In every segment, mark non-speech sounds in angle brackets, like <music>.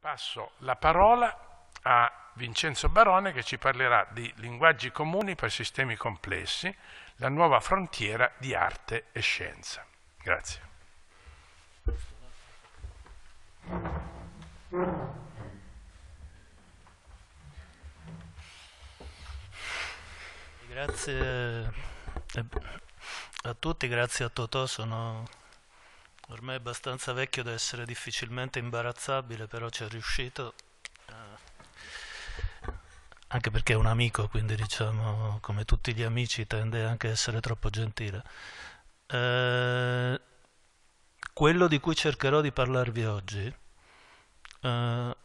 Passo la parola a Vincenzo Barone che ci parlerà di linguaggi comuni per sistemi complessi, la nuova frontiera di arte e scienza. Grazie. Grazie a tutti, grazie a Totò, sono Ormai è abbastanza vecchio da essere difficilmente imbarazzabile, però ci è riuscito. Eh, anche perché è un amico, quindi diciamo, come tutti gli amici, tende anche a essere troppo gentile. Eh, quello di cui cercherò di parlarvi oggi, eh,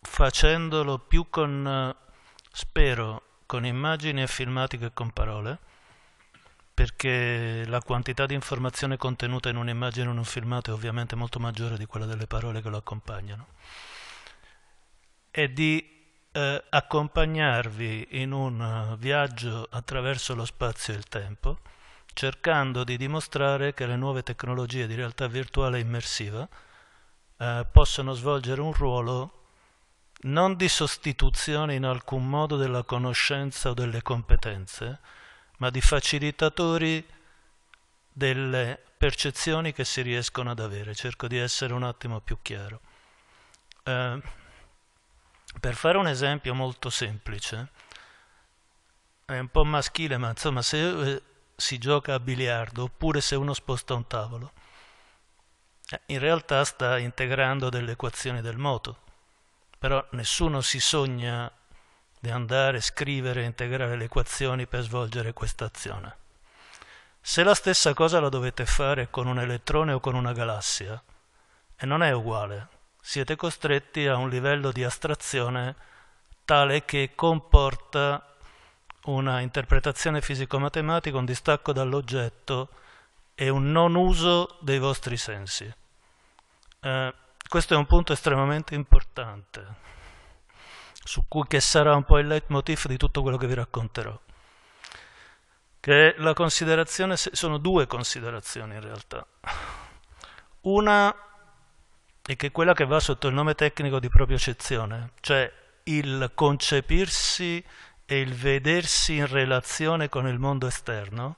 facendolo più con, spero, con immagini e filmati che con parole, perché la quantità di informazione contenuta in un'immagine o in un filmato è ovviamente molto maggiore di quella delle parole che lo accompagnano. E di eh, accompagnarvi in un eh, viaggio attraverso lo spazio e il tempo, cercando di dimostrare che le nuove tecnologie di realtà virtuale immersiva eh, possono svolgere un ruolo non di sostituzione in alcun modo della conoscenza o delle competenze, ma di facilitatori delle percezioni che si riescono ad avere. Cerco di essere un attimo più chiaro. Eh, per fare un esempio molto semplice, è un po' maschile, ma insomma se eh, si gioca a biliardo oppure se uno sposta un tavolo, eh, in realtà sta integrando delle equazioni del moto, però nessuno si sogna di andare, a scrivere e integrare le equazioni per svolgere questa azione. Se la stessa cosa la dovete fare con un elettrone o con una galassia, e non è uguale, siete costretti a un livello di astrazione tale che comporta una interpretazione fisico-matematica, un distacco dall'oggetto e un non uso dei vostri sensi. Eh, questo è un punto estremamente importante su cui che sarà un po' il leitmotiv di tutto quello che vi racconterò. Che la considerazione, sono due considerazioni in realtà. Una è che quella che va sotto il nome tecnico di propiocezione, cioè il concepirsi e il vedersi in relazione con il mondo esterno,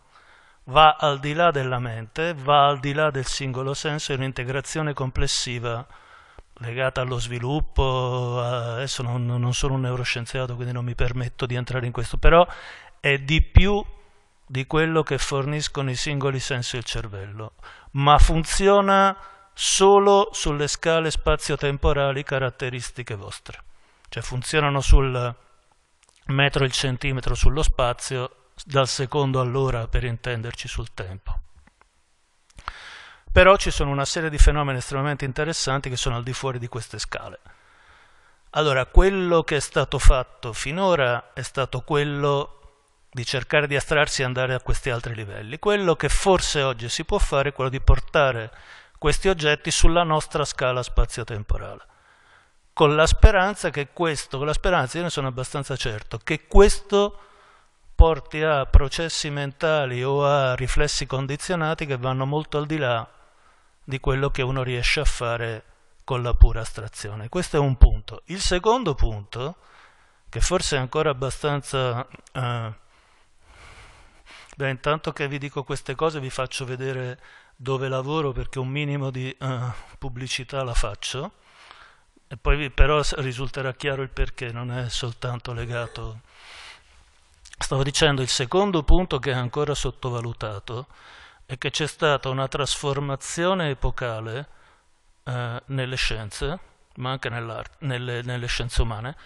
va al di là della mente, va al di là del singolo senso, è un'integrazione complessiva legata allo sviluppo, eh, adesso non, non, sono un neuroscienziato quindi non mi permetto di entrare in questo, però è di più di quello che forniscono i singoli sensi del cervello, ma funziona solo sulle scale spazio-temporali caratteristiche vostre, cioè funzionano sul metro il centimetro sullo spazio, dal secondo all'ora per intenderci sul tempo però ci sono una serie di fenomeni estremamente interessanti che sono al di fuori di queste scale. Allora, quello che è stato fatto finora è stato quello di cercare di astrarsi e andare a questi altri livelli. Quello che forse oggi si può fare è quello di portare questi oggetti sulla nostra scala spazio-temporale, con la speranza che questo, con la speranza, io ne sono abbastanza certo, che questo porti a processi mentali o a riflessi condizionati che vanno molto al di là di quello che uno riesce a fare con la pura astrazione. Questo è un punto. Il secondo punto, che forse è ancora abbastanza... Eh, beh, intanto che vi dico queste cose vi faccio vedere dove lavoro perché un minimo di eh, pubblicità la faccio. E poi vi, però risulterà chiaro il perché, non è soltanto legato... Stavo dicendo, il secondo punto che è ancora sottovalutato è che c'è stata una trasformazione epocale eh, nelle scienze, ma anche nelle, nelle, scienze umane.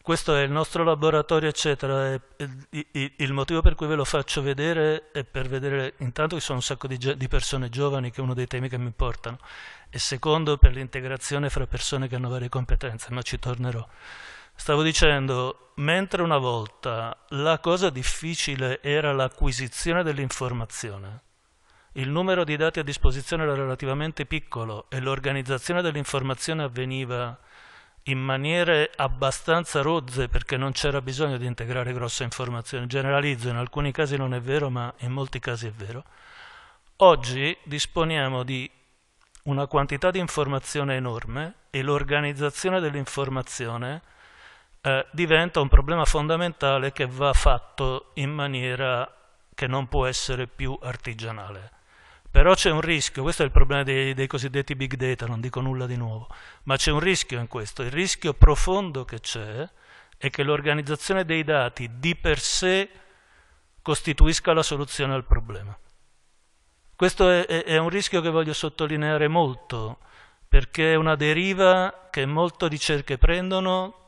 Questo è il nostro laboratorio, eccetera. E, e, e, il motivo per cui ve lo faccio vedere è per vedere intanto che sono un sacco di, di persone giovani, che è uno dei temi che mi importano, e secondo per l'integrazione fra persone che hanno varie competenze, ma ci tornerò. Stavo dicendo, mentre una volta la cosa difficile era l'acquisizione dell'informazione, il numero di dati a disposizione era relativamente piccolo e l'organizzazione dell'informazione avveniva in maniere abbastanza rozze perché non c'era bisogno di integrare grosse informazioni. Generalizzo, in alcuni casi non è vero, ma in molti casi è vero. Oggi disponiamo di una quantità di informazione enorme e l'organizzazione dell'informazione eh, diventa un problema fondamentale che va fatto in maniera che non può essere più artigianale. Però c'è un rischio, questo è il problema dei, dei cosiddetti big data, non dico nulla di nuovo, ma c'è un rischio in questo, il rischio profondo che c'è è che l'organizzazione dei dati di per sé costituisca la soluzione al problema. Questo è, è, un rischio che voglio sottolineare molto, perché è una deriva che molte ricerche prendono,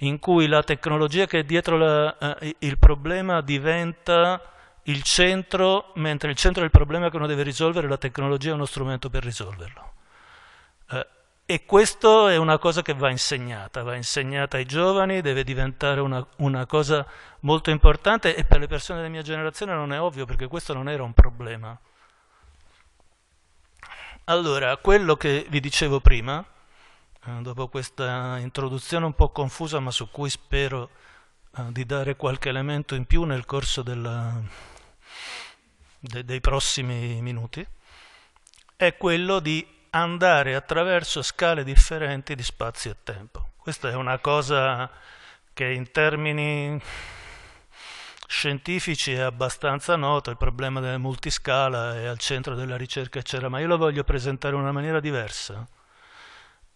in cui la tecnologia che è dietro la, eh, il problema diventa il centro, mentre il centro del problema che uno deve risolvere, la tecnologia è uno strumento per risolverlo. Eh, e questo è una cosa che va insegnata, va insegnata ai giovani, deve diventare una, una, cosa molto importante e per le persone della mia generazione non è ovvio perché questo non era un problema. Allora, quello che vi dicevo prima, eh, dopo questa introduzione un po' confusa ma su cui spero uh, di dare qualche elemento in più nel corso della, de, dei prossimi minuti, è quello di andare attraverso scale differenti di spazio e tempo. Questa è una cosa che in termini scientifici è abbastanza nota, il problema della multiscala è al centro della ricerca, eccetera, ma io lo voglio presentare in una maniera diversa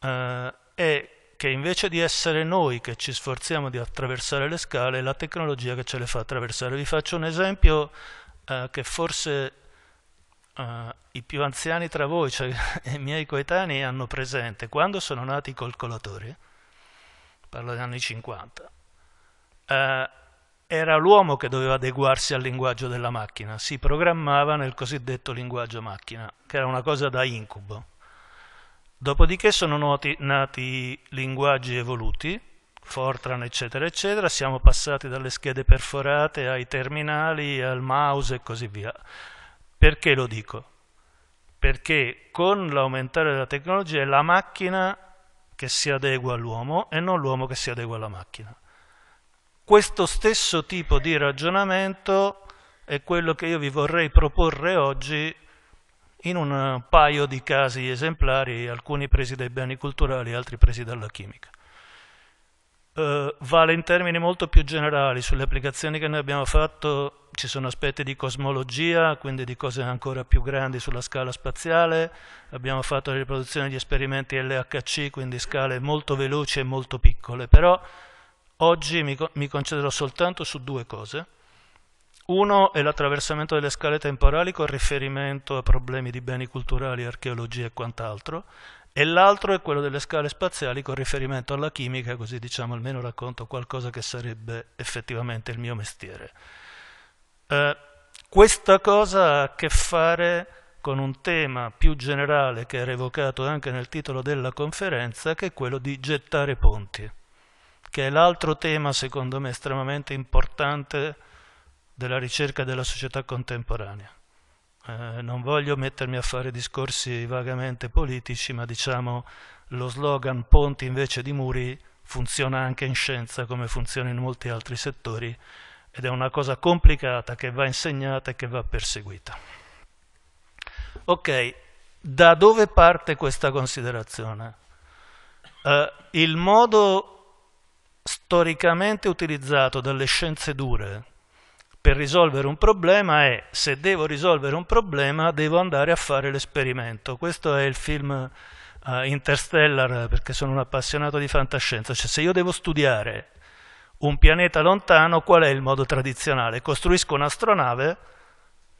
eh, è che invece di essere noi che ci sforziamo di attraversare le scale, è la tecnologia che ce le fa attraversare. Vi faccio un esempio eh, che forse Uh, i più anziani tra voi, cioè <laughs> i miei coetanei, hanno presente quando sono nati i calcolatori, parlo degli anni 50, uh, eh, era l'uomo che doveva adeguarsi al linguaggio della macchina, si programmava nel cosiddetto linguaggio macchina, che era una cosa da incubo. Dopodiché sono noti, nati linguaggi evoluti, Fortran eccetera eccetera, siamo passati dalle schede perforate ai terminali, al mouse e così via. Perché lo dico? Perché con l'aumentare della tecnologia è la macchina che si adegua all'uomo e non l'uomo che si adegua alla macchina. Questo stesso tipo di ragionamento è quello che io vi vorrei proporre oggi in un eh, paio di casi esemplari, alcuni presi dai beni culturali altri presi dalla chimica. Uh, vale in termini molto più generali, sulle applicazioni che noi abbiamo fatto ci sono aspetti di cosmologia, quindi di cose ancora più grandi sulla scala spaziale, abbiamo fatto la riproduzione di esperimenti LHC, quindi scale molto veloci e molto piccole, però oggi mi, mi concentrerò soltanto su due cose uno è l'attraversamento delle scale temporali con riferimento a problemi di beni culturali, archeologia e quant'altro, e l'altro è quello delle scale spaziali con riferimento alla chimica, così diciamo almeno racconto qualcosa che sarebbe effettivamente il mio mestiere. Eh, questa cosa ha a che fare con un tema più generale che era evocato anche nel titolo della conferenza, che è quello di gettare ponti, che è l'altro tema secondo me estremamente importante della ricerca della società contemporanea. Eh, non voglio mettermi a fare discorsi vagamente politici, ma diciamo lo slogan ponti invece di muri funziona anche in scienza come funziona in molti altri settori ed è una cosa complicata che va insegnata e che va perseguita. Ok, da dove parte questa considerazione? Eh, il modo storicamente utilizzato dalle scienze dure per risolvere un problema è se devo risolvere un problema devo andare a fare l'esperimento. Questo è il film uh, Interstellar perché sono un appassionato di fantascienza, cioè se io devo studiare un pianeta lontano qual è il modo tradizionale? Costruisco un'astronave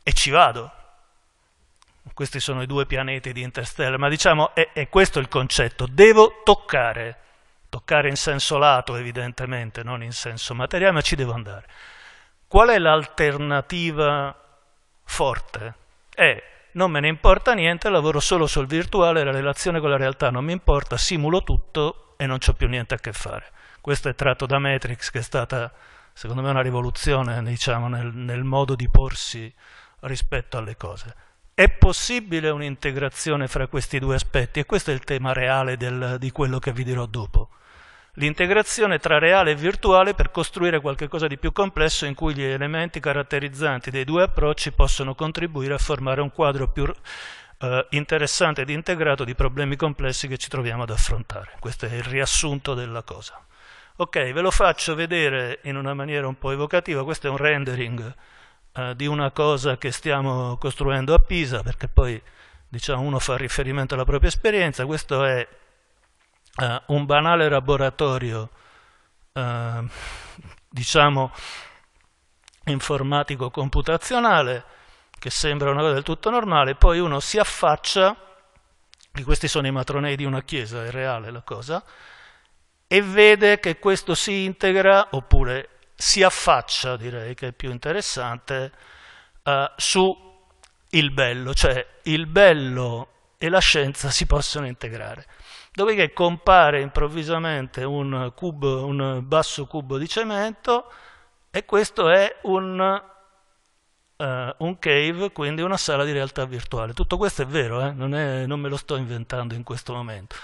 e ci vado. Questi sono i due pianeti di Interstellar, ma diciamo è, è questo il concetto, devo toccare, toccare in senso lato evidentemente, non in senso materiale, ma ci devo andare. Qual è l'alternativa forte? È eh, non me ne importa niente, lavoro solo sul virtuale, la relazione con la realtà non mi importa, simulo tutto e non ho più niente a che fare. Questo è tratto da Matrix che è stata secondo me una rivoluzione diciamo, nel, nel modo di porsi rispetto alle cose. È possibile un'integrazione fra questi due aspetti e questo è il tema reale del, di quello che vi dirò dopo l'integrazione tra reale e virtuale per costruire qualcosa di più complesso in cui gli elementi caratterizzanti dei due approcci possono contribuire a formare un quadro più eh, interessante ed integrato di problemi complessi che ci troviamo ad affrontare. Questo è il riassunto della cosa. Ok, ve lo faccio vedere in una maniera un po' evocativa, questo è un rendering eh, di una cosa che stiamo costruendo a Pisa, perché poi diciamo, uno fa riferimento alla propria esperienza, questo è eh, un banale laboratorio, eh, <laughs> diciamo, informatico computazionale, che sembra una cosa del tutto normale, poi uno si affaccia, e questi sono i matronei di una chiesa, è reale la cosa, e vede che questo si integra, oppure si affaccia, direi che è più interessante, eh, su il bello, cioè il bello e la scienza si possono integrare dopodiché compare improvvisamente un, cubo, un basso cubo di cemento e questo è un, uh, un, cave, quindi una sala di realtà virtuale. Tutto questo è vero, eh? non, è, non me lo sto inventando in questo momento.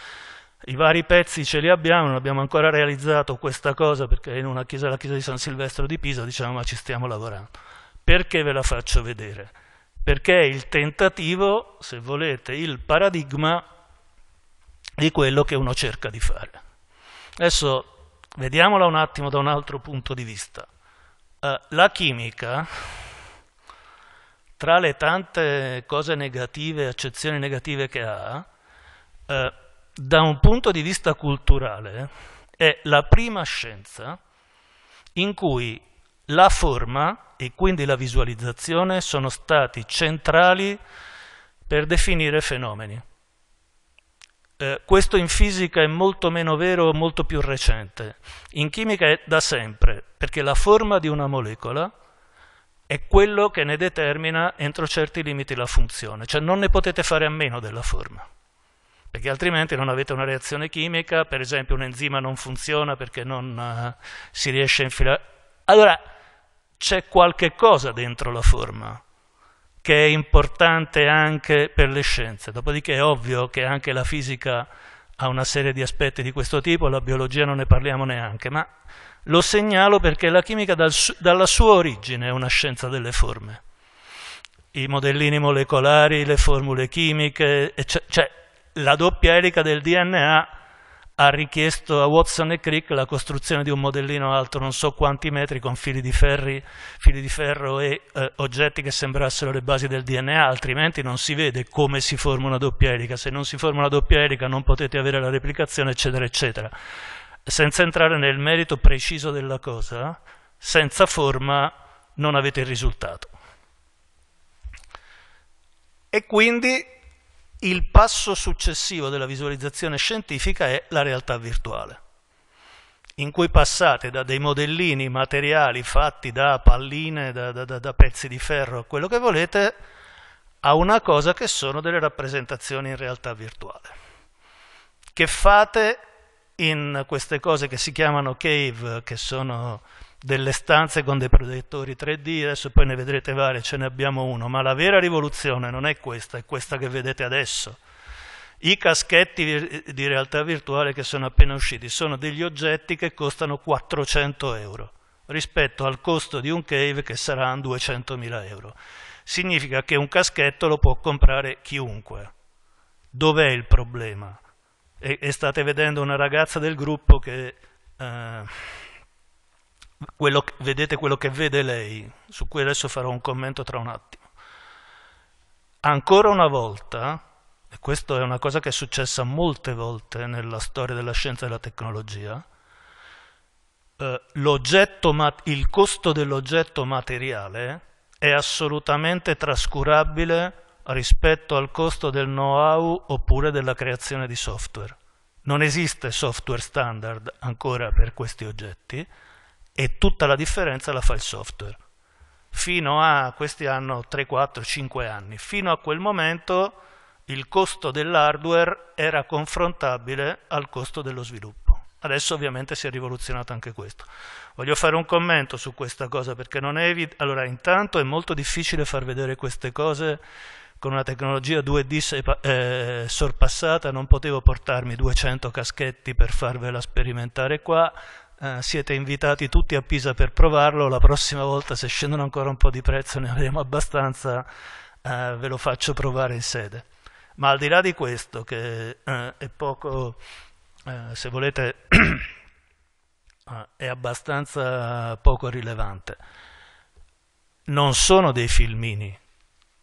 I vari pezzi ce li abbiamo, non abbiamo ancora realizzato questa cosa perché in una chiesa, la chiesa di San Silvestro di Pisa, diciamo, ma ci stiamo lavorando. Perché ve la faccio vedere? Perché è il tentativo, se volete, il paradigma di quello che uno cerca di fare. Adesso vediamola un attimo da un altro punto di vista. Uh, la chimica, tra le tante cose negative, accezioni negative che ha, uh, da un punto di vista culturale è la prima scienza in cui la forma e quindi la visualizzazione sono stati centrali per definire fenomeni. Eh, questo in fisica è molto meno vero, molto più recente. In chimica è da sempre, perché la forma di una molecola è quello che ne determina entro certi limiti la funzione, cioè non ne potete fare a meno della forma, perché altrimenti non avete una reazione chimica, per esempio un enzima non funziona perché non uh, si riesce a infilare. Allora c'è qualche cosa dentro la forma, che è importante anche per le scienze. Dopodiché è ovvio che anche la fisica ha una serie di aspetti di questo tipo, la biologia non ne parliamo neanche, ma lo segnalo perché la chimica dal dalla sua origine è una scienza delle forme. I modellini molecolari, le formule chimiche, cioè, cioè la doppia elica del DNA ha richiesto a Watson e Crick la costruzione di un modellino alto non so quanti metri con fili di, ferri, fili di ferro e eh, oggetti che sembrassero le basi del DNA, altrimenti non si vede come si forma una doppia elica. Se non si forma una doppia elica non potete avere la replicazione, eccetera, eccetera. Senza entrare nel merito preciso della cosa, senza forma non avete il risultato. E quindi il passo successivo della visualizzazione scientifica è la realtà virtuale, in cui passate da dei modellini materiali fatti da palline, da, da, da pezzi di ferro, quello che volete, a una cosa che sono delle rappresentazioni in realtà virtuale, che fate in queste cose che si chiamano cave, che sono delle stanze con dei protettori 3D, adesso poi ne vedrete varie, ce ne abbiamo uno, ma la vera rivoluzione non è questa, è questa che vedete adesso. I caschetti di realtà virtuale che sono appena usciti sono degli oggetti che costano 400 euro rispetto al costo di un cave che saranno 200.000 euro. Significa che un caschetto lo può comprare chiunque. Dov'è il problema? E, e, state vedendo una ragazza del gruppo che... Eh, quello, vedete quello che vede lei, su cui adesso farò un commento tra un attimo. Ancora una volta, e questa è una cosa che è successa molte volte nella storia della scienza e della tecnologia, eh, il costo dell'oggetto materiale è assolutamente trascurabile rispetto al costo del know-how oppure della creazione di software. Non esiste software standard ancora per questi oggetti, e tutta la differenza la fa il software. Fino a, questi hanno 3, 4, 5 anni, fino a quel momento il costo dell'hardware era confrontabile al costo dello sviluppo. Adesso ovviamente si è rivoluzionato anche questo. Voglio fare un commento su questa cosa perché non è evidente. Allora, intanto è molto difficile far vedere queste cose con una tecnologia 2D eh, sorpassata, non potevo portarmi 200 caschetti per farvela sperimentare qua, eh, siete invitati tutti a Pisa per provarlo, la prossima volta se scendono ancora un po' di prezzo ne avremo abbastanza, eh, ve lo faccio provare in sede. Ma al di là di questo, che eh, è poco, eh, se volete, <clears throat> eh, è abbastanza poco rilevante, non sono dei filmini,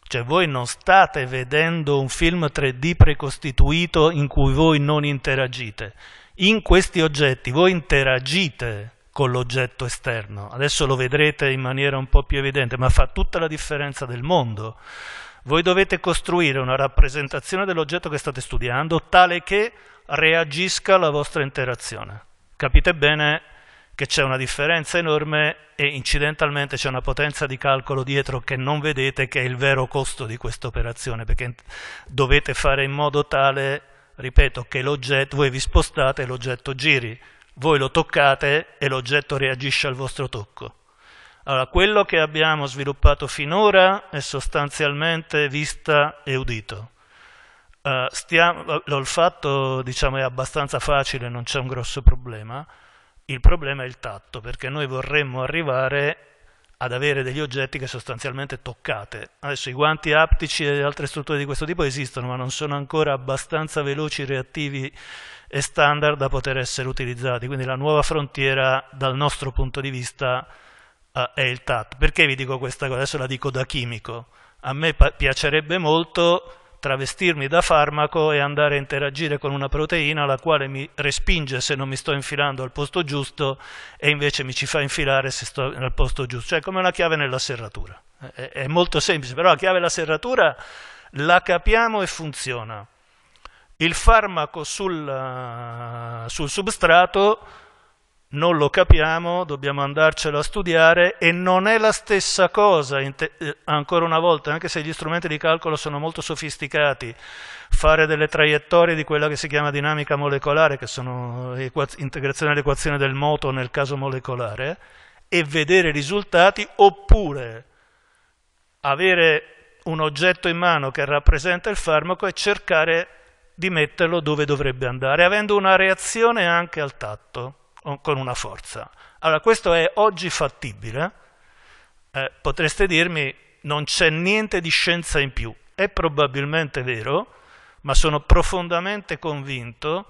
cioè voi non state vedendo un film 3D precostituito in cui voi non interagite in questi oggetti voi interagite con l'oggetto esterno. Adesso lo vedrete in maniera un po' più evidente, ma fa tutta la differenza del mondo. Voi dovete costruire una rappresentazione dell'oggetto che state studiando tale che reagisca alla vostra interazione. Capite bene che c'è una differenza enorme e incidentalmente c'è una potenza di calcolo dietro che non vedete che è il vero costo di questa operazione, perché dovete fare in modo tale ripeto, che l'oggetto, voi vi spostate e l'oggetto giri, voi lo toccate e l'oggetto reagisce al vostro tocco. Allora, quello che abbiamo sviluppato finora è sostanzialmente vista e udito. Uh, eh, stiamo, l'olfatto diciamo, è abbastanza facile, non c'è un grosso problema, il problema è il tatto, perché noi vorremmo arrivare ad avere degli oggetti che sostanzialmente toccate. Adesso i guanti aptici e altre strutture di questo tipo esistono, ma non sono ancora abbastanza veloci, reattivi e standard da poter essere utilizzati. Quindi la nuova frontiera dal nostro punto di vista eh, è il TAT. Perché vi dico questa cosa? Adesso la dico da chimico. A me piacerebbe molto travestirmi da farmaco e andare a interagire con una proteina la quale mi respinge se non mi sto infilando al posto giusto e invece mi ci fa infilare se sto nel posto giusto, cioè come una chiave nella serratura. È, è molto semplice, però la chiave nella serratura la capiamo e funziona. Il farmaco sul, eh, sul substrato non lo capiamo, dobbiamo andarcelo a studiare e non è la stessa cosa, eh, ancora una volta, anche se gli strumenti di calcolo sono molto sofisticati, fare delle traiettorie di quella che si chiama dinamica molecolare, che sono integrazione all'equazione del moto nel caso molecolare, e vedere i risultati, oppure avere un oggetto in mano che rappresenta il farmaco e cercare di metterlo dove dovrebbe andare, avendo una reazione anche al tatto con una forza. Allora, questo è oggi fattibile. Eh, potreste dirmi, non c'è niente di scienza in più. È probabilmente vero, ma sono profondamente convinto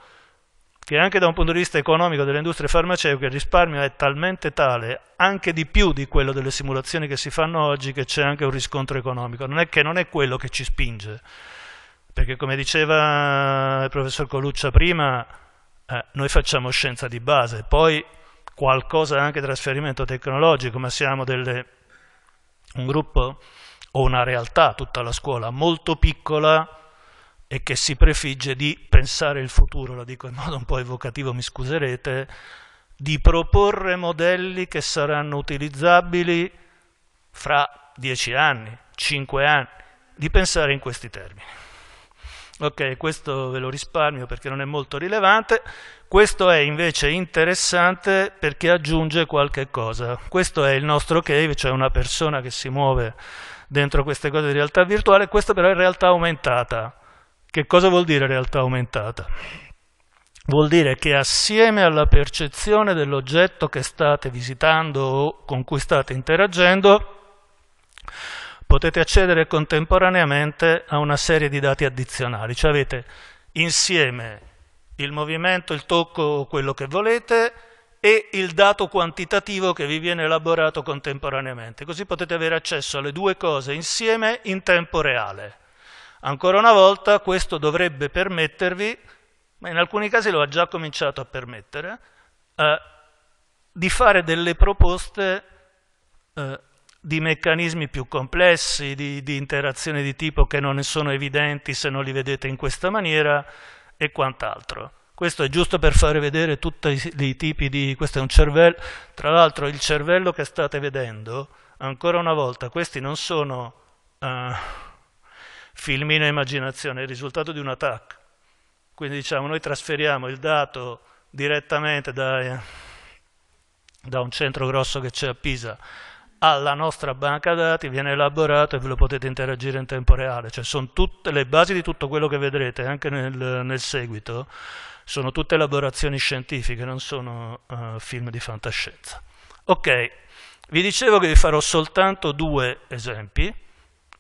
che anche da un punto di vista economico delle industrie farmaceutiche il risparmio è talmente tale, anche di più di quello delle simulazioni che si fanno oggi, che c'è anche un riscontro economico. Non è che non è quello che ci spinge, perché come diceva il professor Coluccia prima, eh, noi facciamo scienza di base, poi qualcosa anche trasferimento tecnologico, ma siamo delle, un gruppo o una realtà, tutta la scuola, molto piccola e che si prefigge di pensare il futuro, lo dico in modo un po' evocativo, mi scuserete, di proporre modelli che saranno utilizzabili fra dieci anni, cinque anni, di pensare in questi termini. Ok, questo ve lo risparmio perché non è molto rilevante. Questo è invece interessante perché aggiunge qualche cosa. Questo è il nostro cave, cioè una persona che si muove dentro queste cose di realtà virtuale. Questo però è realtà aumentata. Che cosa vuol dire realtà aumentata? Vuol dire che assieme alla percezione dell'oggetto che state visitando o con cui state interagendo, potete accedere contemporaneamente a una serie di dati addizionali, cioè avete insieme il movimento, il tocco, quello che volete e il dato quantitativo che vi viene elaborato contemporaneamente, così potete avere accesso alle due cose insieme in tempo reale. Ancora una volta questo dovrebbe permettervi, ma in alcuni casi lo ha già cominciato a permettere, eh, di fare delle proposte eh, di meccanismi più complessi, di, di interazioni di tipo che non sono evidenti se non li vedete in questa maniera e quant'altro. Questo è giusto per fare vedere tutti i, i tipi di... questo è un cervello, tra l'altro il cervello che state vedendo, ancora una volta, questi non sono uh, filmino immaginazione, è il risultato di un attacco. Quindi diciamo, noi trasferiamo il dato direttamente da, eh, da un centro grosso che c'è a Pisa alla nostra banca dati, viene elaborato e ve lo potete interagire in tempo reale. Cioè sono tutte le basi di tutto quello che vedrete anche nel, nel seguito, sono tutte elaborazioni scientifiche, non sono uh, film di fantascienza. Ok, vi dicevo che vi farò soltanto due esempi,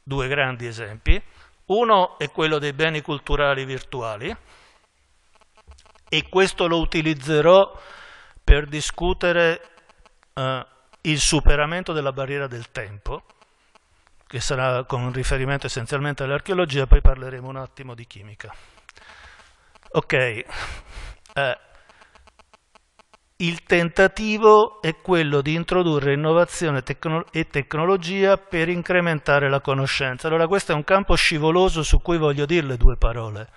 due grandi esempi. Uno è quello dei beni culturali virtuali e questo lo utilizzerò per discutere... Uh, il superamento della barriera del tempo, che sarà con riferimento essenzialmente all'archeologia, poi parleremo un attimo di chimica. Ok, eh, il tentativo è quello di introdurre innovazione tecno e tecnologia per incrementare la conoscenza. Allora questo è un campo scivoloso su cui voglio dirle due parole.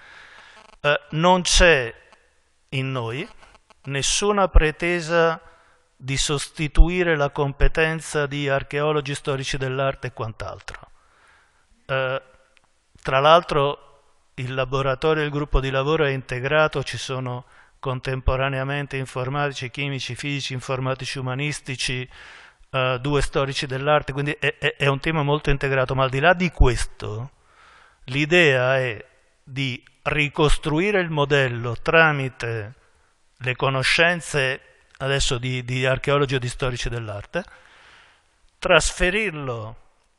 Eh, non c'è in noi nessuna pretesa di sostituire la competenza di archeologi storici dell'arte e quant'altro. Eh, tra l'altro il laboratorio e il gruppo di lavoro è integrato, ci sono contemporaneamente informatici, chimici, fisici, informatici umanistici, eh, due storici dell'arte, quindi è, è, è un tema molto integrato, ma al di là di questo l'idea è di ricostruire il modello tramite le conoscenze adesso di, di archeologi o di storici dell'arte, trasferirlo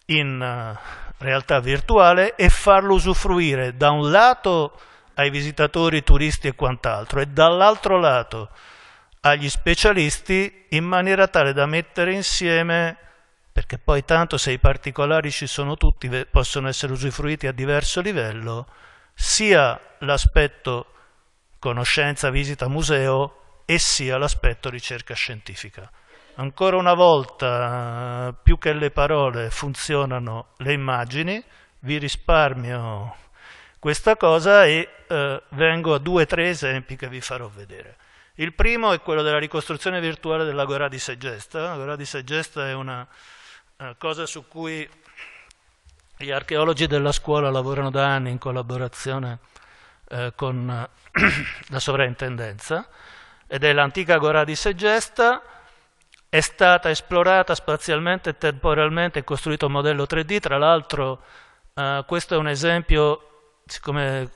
in eh, realtà virtuale e farlo usufruire da un lato ai visitatori, turisti e quant'altro e dall'altro lato agli specialisti in maniera tale da mettere insieme, perché poi tanto se i particolari ci sono tutti, possono essere usufruiti a diverso livello, sia l'aspetto conoscenza, visita, museo, e sia l'aspetto ricerca scientifica. Ancora una volta, eh, più che le parole, funzionano le immagini, vi risparmio questa cosa e eh, vengo a due o tre esempi che vi farò vedere. Il primo è quello della ricostruzione virtuale dell'Agora di Segesta. L'Agora di Segesta è una eh, cosa su cui gli archeologi della scuola lavorano da anni in collaborazione eh, con eh, <clears throat> la sovrintendenza dell'antica agora di Segesta, è stata esplorata spazialmente e temporalmente, è costruito un modello 3D, tra l'altro eh, questo è un esempio, siccome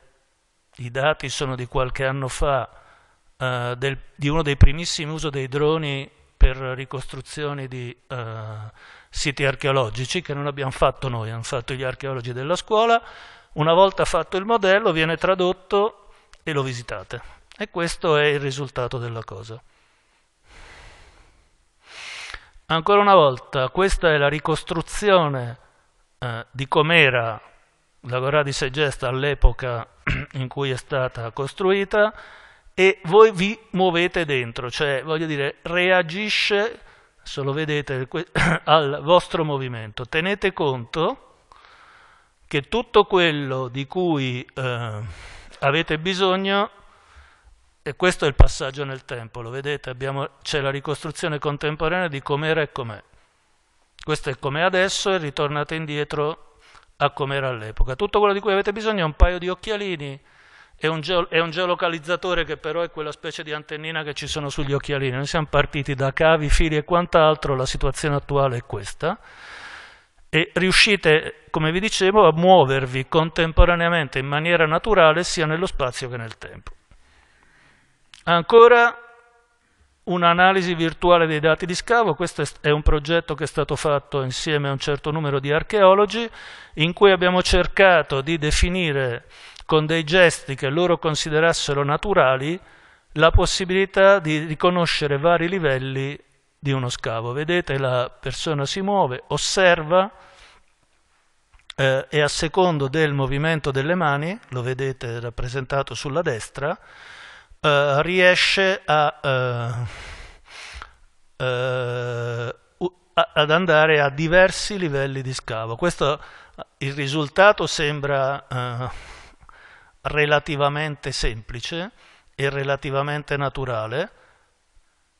i dati sono di qualche anno fa, eh, del, di uno dei primissimi uso dei droni per ricostruzioni di eh, siti archeologici, che non abbiamo fatto noi, hanno fatto gli archeologi della scuola, una volta fatto il modello viene tradotto e lo visitate. E questo è il risultato della cosa. Ancora una volta, questa è la ricostruzione eh, di com'era la Gorà di Segesta all'epoca <clears throat> in cui è stata costruita e voi vi muovete dentro, cioè voglio dire, reagisce, se lo vedete, <clears throat> al vostro movimento. Tenete conto che tutto quello di cui eh, avete bisogno e questo è il passaggio nel tempo, lo vedete, c'è la ricostruzione contemporanea di com'era e com'è. Questo è com'è adesso e ritornate indietro a com'era all'epoca. Tutto quello di cui avete bisogno è un paio di occhialini e un, e un geolocalizzatore che però è quella specie di antennina che ci sono sugli occhialini. Noi siamo partiti da cavi, fili e quant'altro, la situazione attuale è questa e riuscite, come vi dicevo, a muovervi contemporaneamente in maniera naturale sia nello spazio che nel tempo. Ancora un'analisi virtuale dei dati di scavo, questo è un progetto che è stato fatto insieme a un certo numero di archeologi, in cui abbiamo cercato di definire con dei gesti che loro considerassero naturali la possibilità di riconoscere vari livelli di uno scavo. Vedete la persona si muove, osserva eh, e a secondo del movimento delle mani, lo vedete rappresentato sulla destra, eh, riesce a, eh, eh ad andare a diversi livelli di scavo. Questo, il risultato sembra eh, relativamente semplice e relativamente naturale,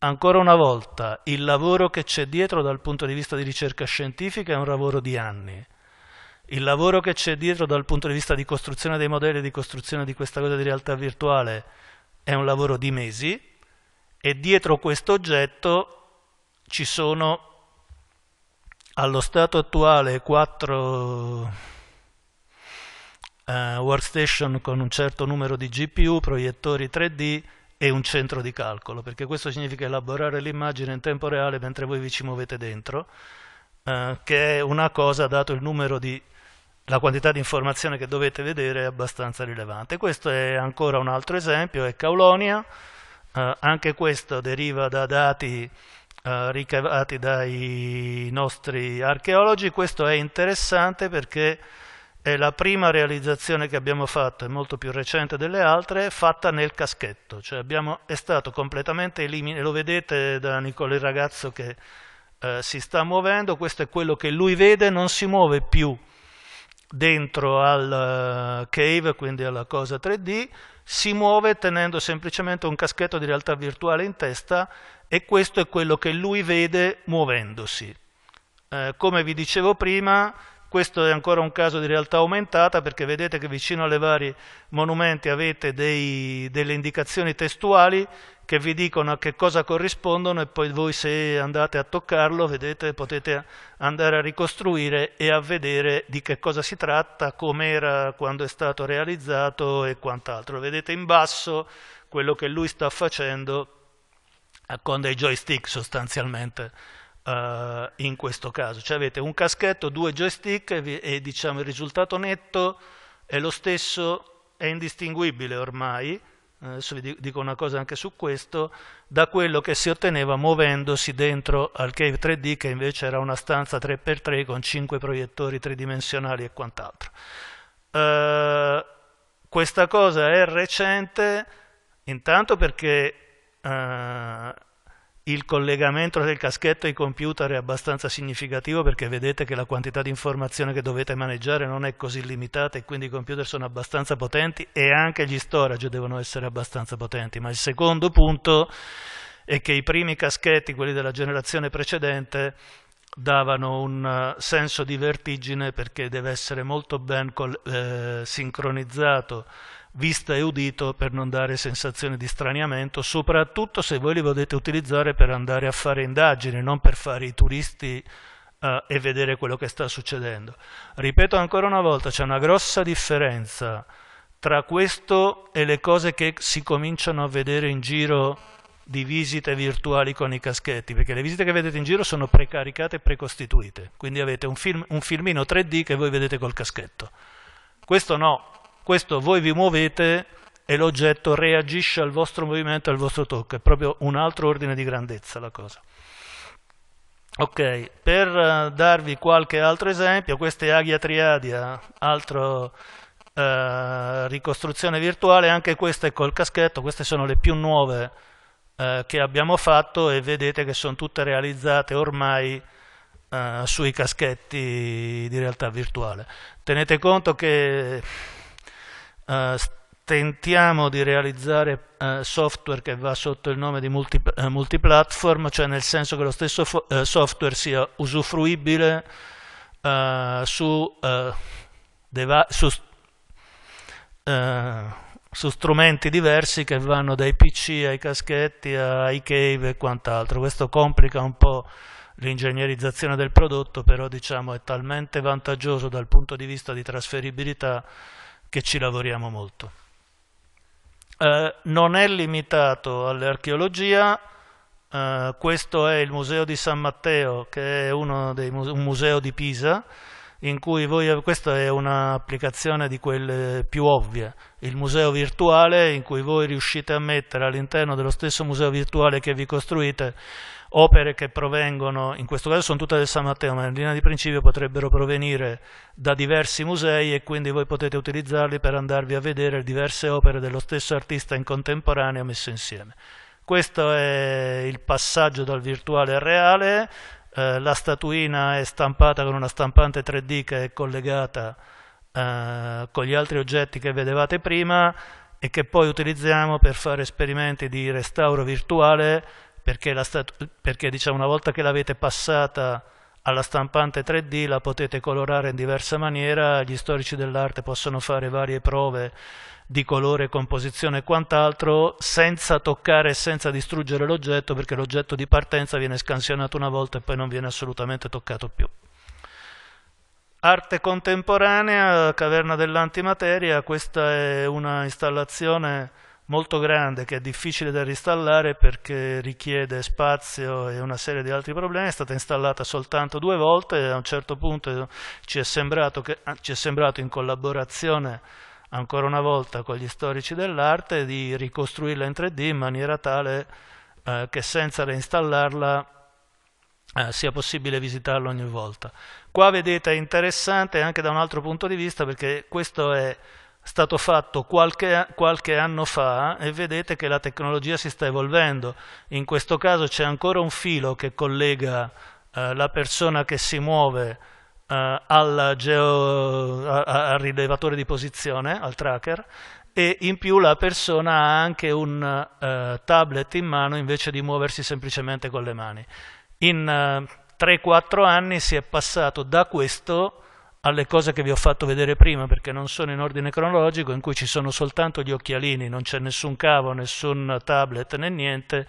Ancora una volta, il lavoro che c'è dietro dal punto di vista di ricerca scientifica è un lavoro di anni. Il lavoro che c'è dietro dal punto di vista di costruzione dei modelli, di costruzione di questa cosa di realtà virtuale è un lavoro di mesi e dietro questo oggetto ci sono allo stato attuale quattro uh, workstation con un certo numero di GPU, proiettori 3D e un centro di calcolo, perché questo significa elaborare l'immagine in tempo reale mentre voi vi ci muovete dentro, uh, che è una cosa dato il numero di la quantità di informazione che dovete vedere è abbastanza rilevante. Questo è ancora un altro esempio, è Caulonia, eh, anche questo deriva da dati eh, ricavati dai nostri archeologi, questo è interessante perché è la prima realizzazione che abbiamo fatto, è molto più recente delle altre, fatta nel caschetto, cioè abbiamo, è stato completamente eliminato, lo vedete da Nicola il ragazzo che eh, si sta muovendo, questo è quello che lui vede, non si muove più dentro al eh, cave, quindi alla cosa 3D, si muove tenendo semplicemente un caschetto di realtà virtuale in testa e questo è quello che lui vede muovendosi. Eh, come vi dicevo prima, questo è ancora un caso di realtà aumentata perché vedete che vicino alle vari monumenti avete dei, delle indicazioni testuali che vi dicono a che cosa corrispondono e poi voi se andate a toccarlo vedete, potete andare a ricostruire e a vedere di che cosa si tratta, com'era quando è stato realizzato e quant'altro. Vedete in basso quello che lui sta facendo con dei joystick sostanzialmente eh, in questo caso. Cioè avete un caschetto, due joystick e, e diciamo, il risultato netto è lo stesso, è indistinguibile ormai, eh, adesso vi dico una cosa anche su questo, da quello che si otteneva muovendosi dentro al Cave 3D che invece era una stanza 3x3 con 5 proiettori tridimensionali e quant'altro. Uh, questa cosa è recente intanto perché uh, il collegamento del caschetto ai computer è abbastanza significativo perché vedete che la quantità di informazione che dovete maneggiare non è così limitata e quindi i computer sono abbastanza potenti e anche gli storage devono essere abbastanza potenti. Ma il secondo punto è che i primi caschetti, quelli della generazione precedente, davano un eh, senso di vertigine perché deve essere molto ben eh, sincronizzato vista e udito per non dare sensazione di straniamento, soprattutto se voi li potete utilizzare per andare a fare indagini, non per fare i turisti eh, e vedere quello che sta succedendo. Ripeto ancora una volta, c'è una grossa differenza tra questo e le cose che si cominciano a vedere in giro di visite virtuali con i caschetti, perché le visite che vedete in giro sono precaricate e precostituite, quindi avete un, film, un filmino 3D che voi vedete col caschetto. Questo no, questo voi vi muovete e l'oggetto reagisce al vostro movimento, al vostro tocco, è proprio un altro ordine di grandezza la cosa. Ok, per eh, darvi qualche altro esempio, questa è Aghia Triadia, eh, altra uh, eh, ricostruzione virtuale, anche questa è col caschetto, queste sono le più nuove uh, che abbiamo fatto e vedete che sono tutte realizzate ormai sui caschetti di realtà virtuale. Tenete conto che eh, tentiamo di realizzare eh, software che va sotto il nome di multi, eh, multiplatform, cioè nel senso che lo stesso eh, software sia usufruibile eh, su, su, su strumenti diversi che vanno dai PC ai caschetti ai cave e quant'altro. Questo complica un po' l'ingegnerizzazione del prodotto, però diciamo è talmente vantaggioso dal punto di vista di trasferibilità che ci lavoriamo molto. Eh, non è limitato all'archeologia, eh, questo è il Museo di San Matteo, che è muse un museo di Pisa, in cui voi, questa è un'applicazione di quelle più ovvie, il museo virtuale in cui voi riuscite a mettere all'interno dello stesso museo virtuale che vi costruite opere che provengono, in questo caso sono tutte del San Matteo, ma in linea di principio potrebbero provenire da diversi musei e quindi voi potete utilizzarli per andarvi a vedere diverse opere dello stesso artista in contemporanea messe insieme. Questo è il passaggio dal virtuale al reale, eh, la statuina è stampata con una stampante 3D che è collegata eh, con gli altri oggetti che vedevate prima e che poi utilizziamo per fare esperimenti di restauro virtuale perché, perché diciamo, una volta che l'avete passata alla stampante 3D la potete colorare in diversa maniera, gli storici dell'arte possono fare varie prove di colore, composizione e quant'altro senza toccare e senza distruggere l'oggetto perché l'oggetto di partenza viene scansionato una volta e poi non viene assolutamente toccato più. Arte contemporanea, Caverna dell'Antimateria, questa è una installazione molto grande che è difficile da reinstallare perché richiede spazio e una serie di altri problemi, è stata installata soltanto due volte e a un certo punto ci è sembrato, che, ah, ci è sembrato in collaborazione ancora una volta con gli storici dell'arte di ricostruirla in 3D in maniera tale eh, che senza reinstallarla eh, sia possibile visitarla ogni volta. Qua vedete è interessante anche da un altro punto di vista perché questo è stato fatto qualche, qualche, anno fa e vedete che la tecnologia si sta evolvendo. In questo caso c'è ancora un filo che collega eh, la persona che si muove eh, al, geo, a, al rilevatore di posizione, al tracker, e in più la persona ha anche un eh, tablet in mano invece di muoversi semplicemente con le mani. In 3-4 eh, anni si è passato da questo alle cose che vi ho fatto vedere prima perché non sono in ordine cronologico in cui ci sono soltanto gli occhialini, non c'è nessun cavo, nessun tablet né niente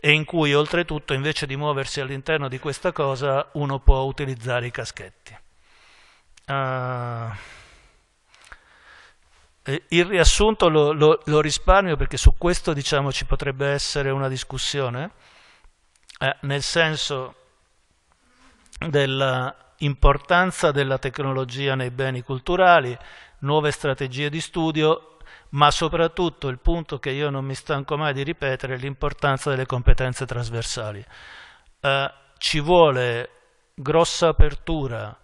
e in cui oltretutto invece di muoversi all'interno di questa cosa uno può utilizzare i caschetti. Uh, il riassunto lo, lo, lo, risparmio perché su questo diciamo ci potrebbe essere una discussione eh, nel senso della importanza della tecnologia nei beni culturali, nuove strategie di studio, ma soprattutto il punto che io non mi stanco mai di ripetere, l'importanza delle competenze trasversali. Eh, ci vuole grossa apertura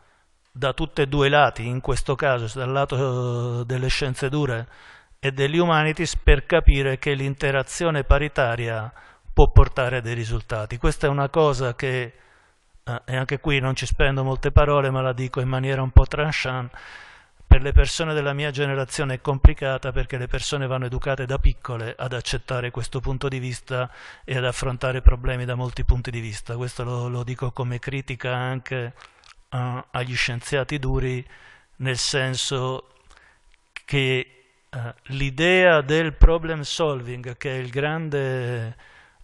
da tutti e due i lati, in questo caso dal lato eh, delle scienze dure e degli humanities, per capire che l'interazione paritaria può portare a dei risultati. Questa è una cosa che Ah, e anche qui non ci spendo molte parole ma la dico in maniera un po' tranchant, per le persone della mia generazione è complicata perché le persone vanno educate da piccole ad accettare questo punto di vista e ad affrontare problemi da molti punti di vista. Questo lo, lo dico come critica anche uh, agli scienziati duri, nel senso che uh, l'idea del problem solving, che è il grande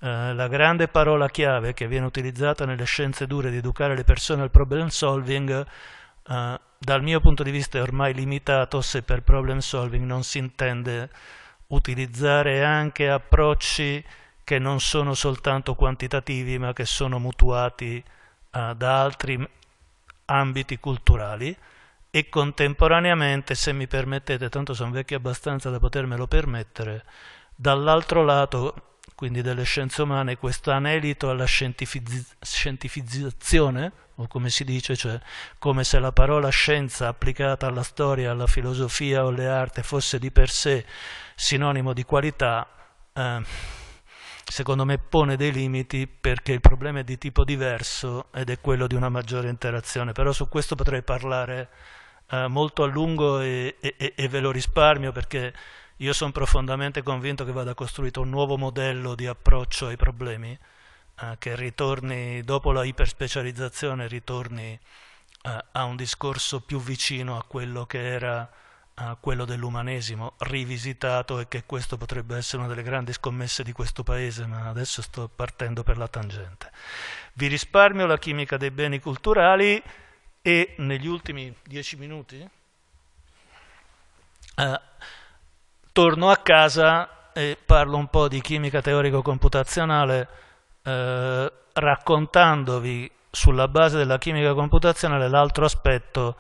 eh, la grande parola chiave che viene utilizzata nelle scienze dure di educare le persone al problem solving, eh, dal mio punto di vista è ormai limitato se per problem solving non si intende utilizzare anche approcci che non sono soltanto quantitativi ma che sono mutuati eh, da altri ambiti culturali e contemporaneamente, se mi permettete, tanto sono vecchio abbastanza da potermelo permettere, dall'altro lato quindi delle scienze umane, questo anelito alla scientifiz scientificazione, o come si dice, cioè come se la parola scienza applicata alla storia, alla filosofia o alle arti fosse di per sé sinonimo di qualità, eh, secondo me pone dei limiti perché il problema è di tipo diverso ed è quello di una maggiore interazione. Però su questo potrei parlare eh, molto a lungo e, e, e ve lo risparmio perché io sono profondamente convinto che vada costruito un nuovo modello di approccio ai problemi eh, che ritorni, dopo la iperspecializzazione, ritorni eh, a un discorso più vicino a quello che era eh, quello dell'umanesimo, rivisitato e che questo potrebbe essere una delle grandi scommesse di questo paese, ma adesso sto partendo per la tangente. Vi risparmio la chimica dei beni culturali e negli ultimi dieci minuti... Uh, torno a casa e parlo un po' di chimica teorico-computazionale eh, raccontandovi sulla base della chimica computazionale l'altro aspetto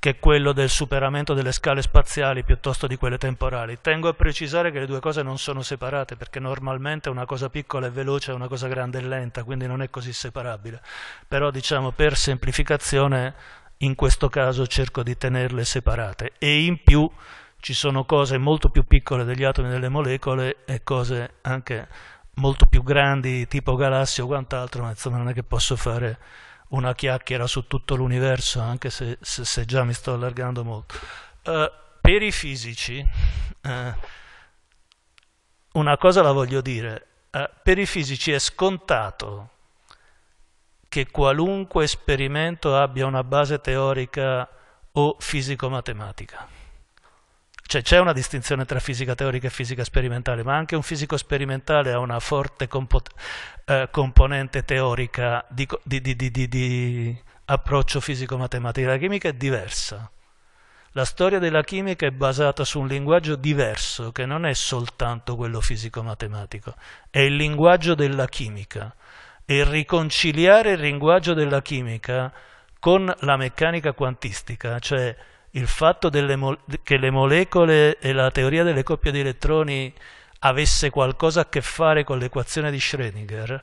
che è quello del superamento delle scale spaziali piuttosto di quelle temporali. Tengo a precisare che le due cose non sono separate perché normalmente una cosa piccola è veloce e una cosa grande è lenta, quindi non è così separabile. Però diciamo per semplificazione in questo caso cerco di tenerle separate e in più ci sono cose molto più piccole degli atomi e delle molecole e cose anche molto più grandi tipo galassie o quant'altro, ma insomma non è che posso fare una chiacchiera su tutto l'universo, anche se, se, se, già mi sto allargando molto. Uh, per i fisici, uh, una cosa la voglio dire, uh, per i fisici è scontato che qualunque esperimento abbia una base teorica o fisico-matematica. Cioè c'è una distinzione tra fisica teorica e fisica sperimentale, ma anche un fisico sperimentale ha una forte compo eh, componente teorica di, di, di, di approccio fisico-matematico. La chimica è diversa. La storia della chimica è basata su un linguaggio diverso, che non è soltanto quello fisico-matematico, è il linguaggio della chimica. E riconciliare il linguaggio della chimica con la meccanica quantistica, cioè il fatto mo- che le molecole e la teoria delle coppie di elettroni avesse qualcosa a che fare con l'equazione di Schrödinger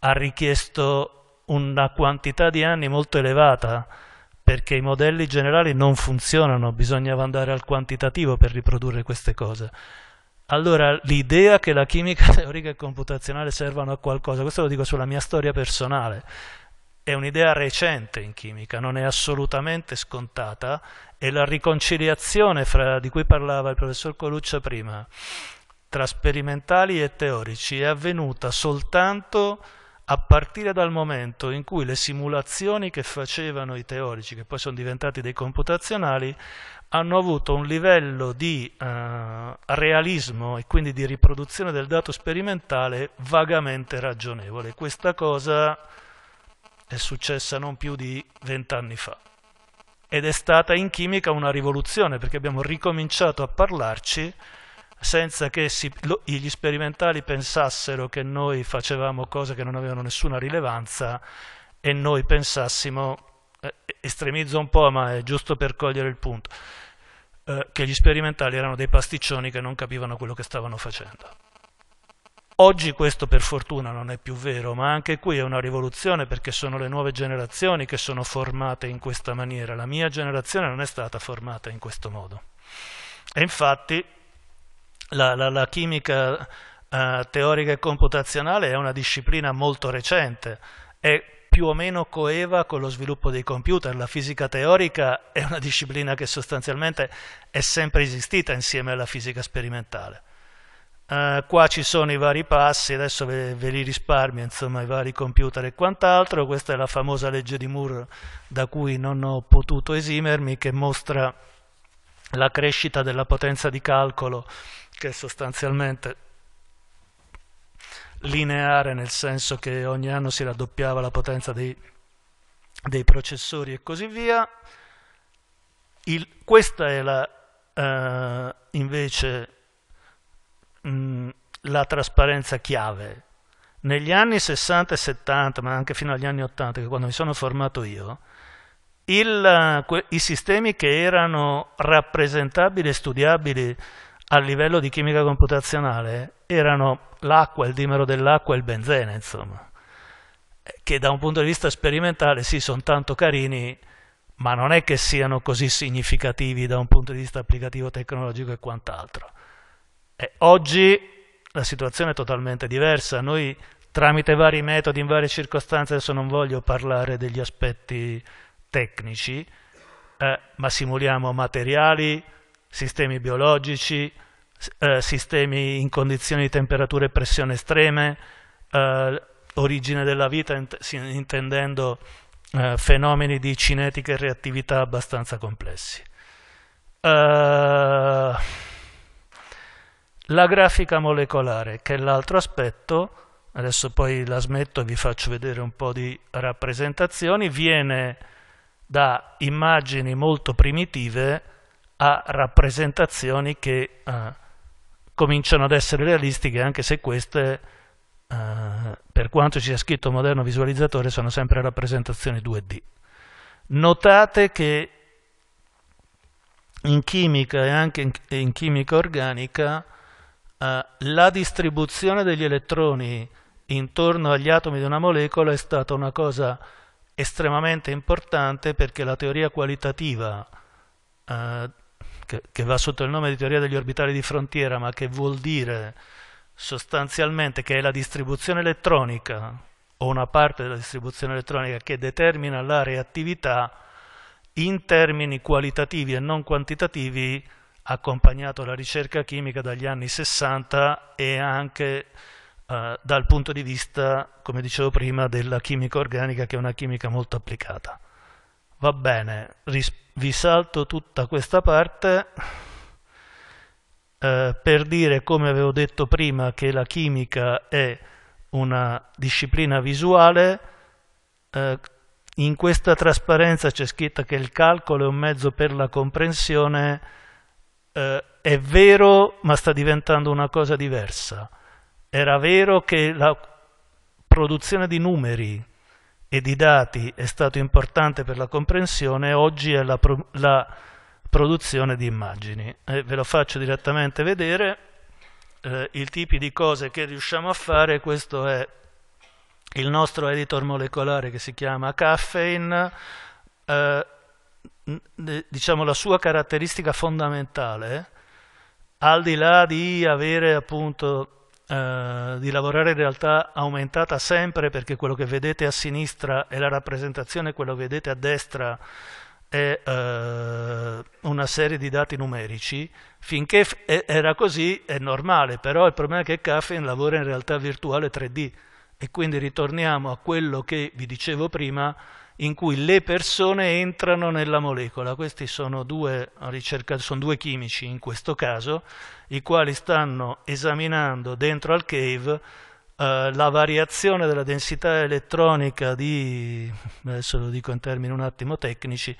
ha richiesto una quantità di anni molto elevata perché i modelli generali non funzionano, bisognava andare al quantitativo per riprodurre queste cose. Allora, l'idea che la chimica <laughs> teorica e computazionale servano a qualcosa, questo lo dico sulla mia storia personale, è un'idea recente in chimica, non è assolutamente scontata e la riconciliazione fra, di cui parlava il professor Coluccia prima tra sperimentali e teorici è avvenuta soltanto a partire dal momento in cui le simulazioni che facevano i teorici, che poi sono diventati dei computazionali, hanno avuto un livello di eh, realismo e quindi di riproduzione del dato sperimentale vagamente ragionevole. Questa cosa è successa non più di vent'anni fa. Ed è stata in chimica una rivoluzione perché abbiamo ricominciato a parlarci senza che si, lo, gli sperimentali pensassero che noi facevamo cose che non avevano nessuna rilevanza e noi pensassimo, eh, estremizzo un po' ma è giusto per cogliere il punto, eh, che gli sperimentali erano dei pasticcioni che non capivano quello che stavano facendo. Oggi questo per fortuna non è più vero, ma anche qui è una rivoluzione perché sono le nuove generazioni che sono formate in questa maniera. La mia generazione non è stata formata in questo modo. E infatti la, la, la chimica eh, teorica e computazionale è una disciplina molto recente, è più o meno coeva con lo sviluppo dei computer. La fisica teorica è una disciplina che sostanzialmente è sempre esistita insieme alla fisica sperimentale. Uh, qua ci sono i vari passi, adesso ve, ve, li risparmio, insomma i vari computer e quant'altro, questa è la famosa legge di Moore da cui non ho potuto esimermi che mostra la crescita della potenza di calcolo che è sostanzialmente lineare nel senso che ogni anno si raddoppiava la potenza dei, dei processori e così via. Il, questa è la, uh, invece Mm, la trasparenza chiave. Negli anni 60 e 70, ma anche fino agli anni 80, che quando mi sono formato io, il, que, i sistemi che erano rappresentabili e studiabili a livello di chimica computazionale erano l'acqua, il dimero dell'acqua e il benzene, insomma, che da un punto di vista sperimentale sì, sono tanto carini, ma non è che siano così significativi da un punto di vista applicativo tecnologico e quant'altro. E oggi la situazione è totalmente diversa, noi tramite vari metodi in varie circostanze, adesso non voglio parlare degli aspetti tecnici, eh, ma simuliamo materiali, sistemi biologici, eh, sistemi in condizioni di temperatura e pressione estreme, eh, origine della vita int intendendo eh, fenomeni di cinetica e reattività abbastanza complessi. Uh, la grafica molecolare, che è l'altro aspetto, adesso poi la smetto e vi faccio vedere un po' di rappresentazioni, viene da immagini molto primitive a rappresentazioni che eh, cominciano ad essere realistiche, anche se queste, eh, per quanto ci sia scritto moderno visualizzatore, sono sempre rappresentazioni 2D. Notate che in chimica e anche in, in chimica organica eh, la distribuzione degli elettroni intorno agli atomi di una molecola è stata una cosa estremamente importante perché la teoria qualitativa eh, che, che, va sotto il nome di teoria degli orbitali di frontiera ma che vuol dire sostanzialmente che è la distribuzione elettronica o una parte della distribuzione elettronica che determina la reattività in termini qualitativi e non quantitativi accompagnato la ricerca chimica dagli anni 60 e anche eh, dal punto di vista, come dicevo prima, della chimica organica che è una chimica molto applicata. Va bene, vi salto tutta questa parte eh, per dire, come avevo detto prima, che la chimica è una disciplina visuale. Eh, in questa trasparenza c'è scritta che il calcolo è un mezzo per la comprensione eh, è vero ma sta diventando una cosa diversa. Era vero che la produzione di numeri e di dati è stato importante per la comprensione, oggi è la, pro la produzione di immagini. Eh, ve lo faccio direttamente vedere, eh, i tipi di cose che riusciamo a fare, questo è il nostro editor molecolare che si chiama Caffeine, eh, diciamo, la sua caratteristica fondamentale, al di là di avere appunto, eh, di lavorare in realtà aumentata sempre, perché quello che vedete a sinistra è la rappresentazione, quello che vedete a destra è eh, una serie di dati numerici, finché era così è normale, però il problema è che Caffin lavora in realtà virtuale 3D e quindi ritorniamo a quello che vi dicevo prima, in cui le persone entrano nella molecola. Questi sono due, sono due chimici in questo caso, i quali stanno esaminando dentro al cave eh, la variazione della densità elettronica di, adesso lo dico in termini un attimo tecnici,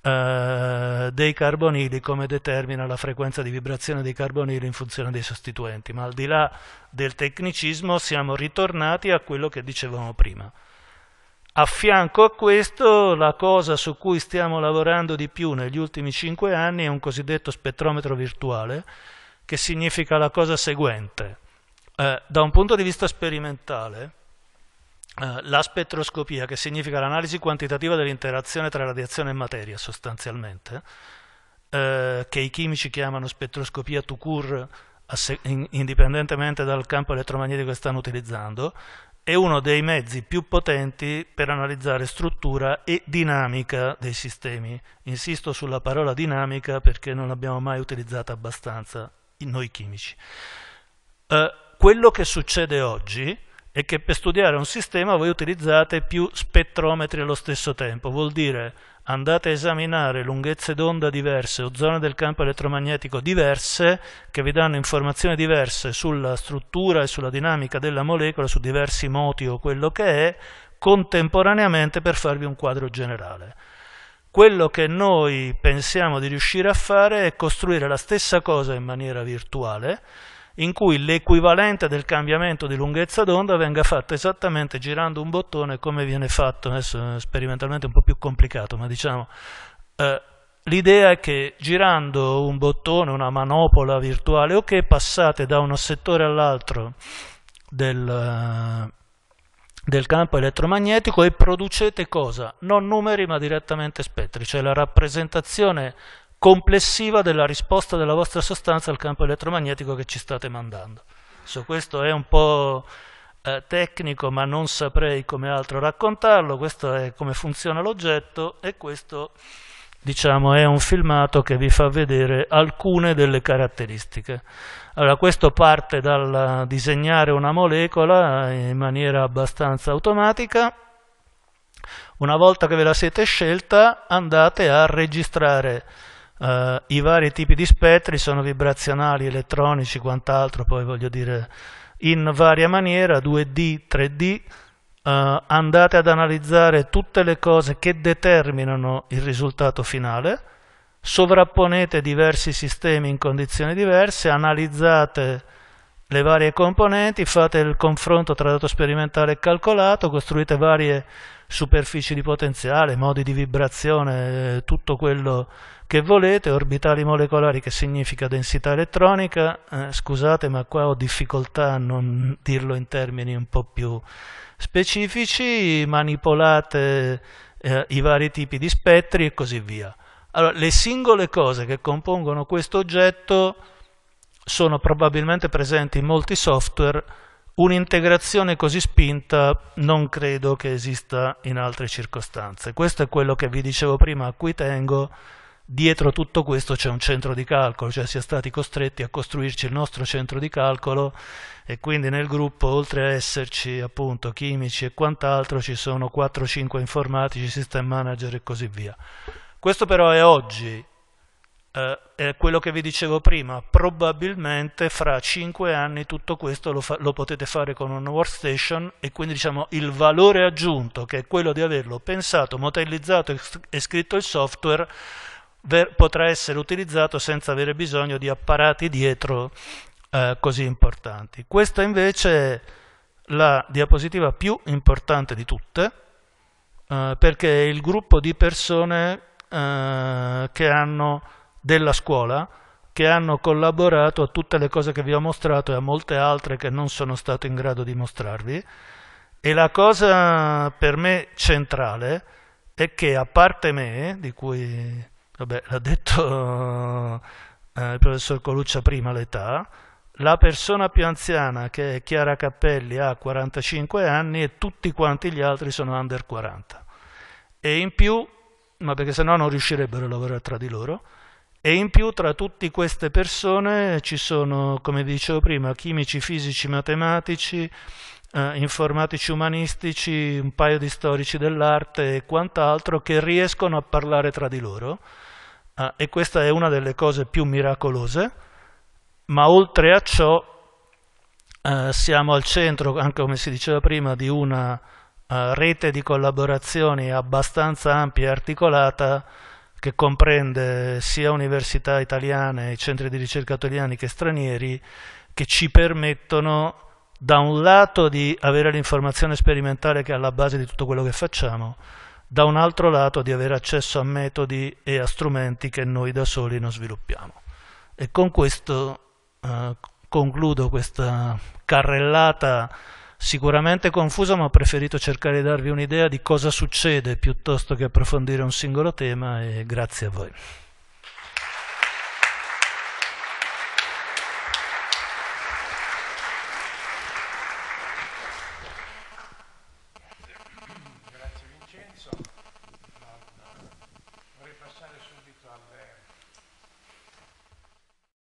eh, dei carbonili come determina la frequenza di vibrazione dei carbonili in funzione dei sostituenti, ma al di là del tecnicismo siamo ritornati a quello che dicevamo prima. A fianco a questo la cosa su cui stiamo lavorando di più negli ultimi cinque anni è un cosiddetto spettrometro virtuale, che significa la cosa seguente. Eh, da un punto di vista sperimentale, eh, la spettroscopia, che significa l'analisi quantitativa dell'interazione tra radiazione e materia sostanzialmente, eh, che i chimici chiamano spettroscopia to cure, indipendentemente dal campo elettromagnetico che stanno utilizzando, è uno dei mezzi più potenti per analizzare struttura e dinamica dei sistemi. Insisto sulla parola dinamica perché non l'abbiamo mai utilizzata abbastanza noi chimici. Eh, quello che succede oggi è che per studiare un sistema voi utilizzate più spettrometri allo stesso tempo, vuol dire andate a esaminare lunghezze d'onda diverse o zone del campo elettromagnetico diverse che vi danno informazioni diverse sulla struttura e sulla dinamica della molecola, su diversi moti o quello che è, contemporaneamente per farvi un quadro generale. Quello che noi pensiamo di riuscire a fare è costruire la stessa cosa in maniera virtuale, in cui l'equivalente del cambiamento di lunghezza d'onda venga fatto esattamente girando un bottone come viene fatto, adesso sperimentalmente un po' più complicato, ma diciamo, eh, l'idea è che girando un bottone, una manopola virtuale o okay, che passate da uno settore all'altro del, eh, del campo elettromagnetico e producete cosa? Non numeri ma direttamente spettri, cioè la rappresentazione complessiva della risposta della vostra sostanza al campo elettromagnetico che ci state mandando. So, questo è un po' eh, tecnico ma non saprei come altro raccontarlo, questo è come funziona l'oggetto e questo diciamo, è un filmato che vi fa vedere alcune delle caratteristiche. Allora, questo parte dal disegnare una molecola in maniera abbastanza automatica, una volta che ve la siete scelta andate a registrare Uh, I vari tipi di spettri sono vibrazionali, elettronici, quant'altro, poi voglio dire in varia maniera, 2D, 3D. Uh, andate ad analizzare tutte le cose che determinano il risultato finale, sovrapponete diversi sistemi in condizioni diverse, analizzate le varie componenti, fate il confronto tra dato sperimentale e calcolato, costruite varie superfici di potenziale, modi di vibrazione, eh, tutto quello che che volete, orbitali molecolari che significa densità elettronica, eh, scusate ma qua ho difficoltà a non dirlo in termini un po' più specifici, manipolate eh, i vari tipi di spettri e così via. Allora, le singole cose che compongono questo oggetto sono probabilmente presenti in molti software, un'integrazione così spinta non credo che esista in altre circostanze. Questo è quello che vi dicevo prima, a cui tengo, dietro tutto questo c'è un centro di calcolo, cioè si è stati costretti a costruirci il nostro centro di calcolo e quindi nel gruppo oltre a esserci appunto chimici e quant'altro ci sono 4-5 informatici, system manager e così via. Questo però è oggi, eh, è quello che vi dicevo prima, probabilmente fra 5 anni tutto questo lo, lo potete fare con un workstation e quindi diciamo il valore aggiunto che è quello di averlo pensato, modellizzato e scritto il software potrà essere utilizzato senza avere bisogno di apparati dietro eh, così importanti. Questa invece è la diapositiva più importante di tutte, eh, perché è il gruppo di persone eh, che hanno della scuola, che hanno collaborato a tutte le cose che vi ho mostrato e a molte altre che non sono stato in grado di mostrarvi. E la cosa per me centrale è che, a parte me, di cui vabbè, l'ha detto eh, il professor Coluccia prima l'età, la persona più anziana che è Chiara Cappelli ha 45 anni e tutti quanti gli altri sono under 40. E in più, ma perché sennò non riuscirebbero a lavorare tra di loro, e in più tra tutte queste persone ci sono, come dicevo prima, chimici, fisici, matematici, eh, informatici umanistici, un paio di storici dell'arte e quant'altro che riescono a parlare tra di loro Ah, e questa è una delle cose più miracolose, ma oltre a ciò eh, siamo al centro, anche come si diceva prima, di una eh, rete di collaborazioni abbastanza ampia e articolata che comprende sia università italiane, centri di ricerca italiani che stranieri, che ci permettono da un lato di avere l'informazione sperimentale che è alla base di tutto quello che facciamo, da un altro lato di avere accesso a metodi e a strumenti che noi da soli non sviluppiamo. E con questo eh, concludo questa carrellata sicuramente confusa, ma ho preferito cercare di darvi un'idea di cosa succede piuttosto che approfondire un singolo tema e grazie a voi.